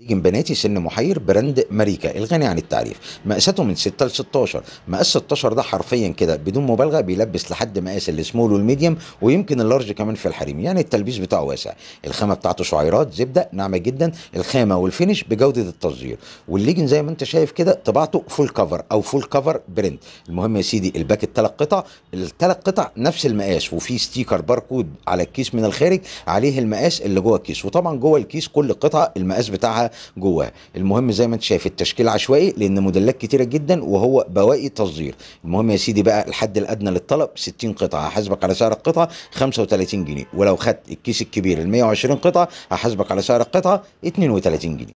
ديجن بناتي سن محير براند ماريكا الغني عن التعريف مقاساته من 6 ل 16 مقاس 16 ده حرفيا كده بدون مبالغه بيلبس لحد مقاس السمول والميديوم ويمكن اللارج كمان في الحريم يعني التلبيس بتاعه واسع الخامه بتاعته شعيرات زبده ناعمه جدا الخامه والفينش بجوده التصدير والليجن زي ما انت شايف كده طباعته فول كفر او فول كفر برنت المهم يا سيدي الباك الثلاث قطع الثلاث قطع نفس المقاس وفي ستيكر باركود على الكيس من الخارج عليه المقاس اللي جوه الكيس وطبعا جوه الكيس كل قطعه المقاس بتاعها جواه المهم زي ما انت شايف التشكيل عشوائي لان موديلات كتيره جدا وهو بواقي تصدير المهم يا سيدي بقى الحد الادنى للطلب 60 قطعه هحاسبك على سعر القطعه 35 جنيه ولو خدت الكيس الكبير ال 120 قطعه هحاسبك على سعر القطعه 32 جنيه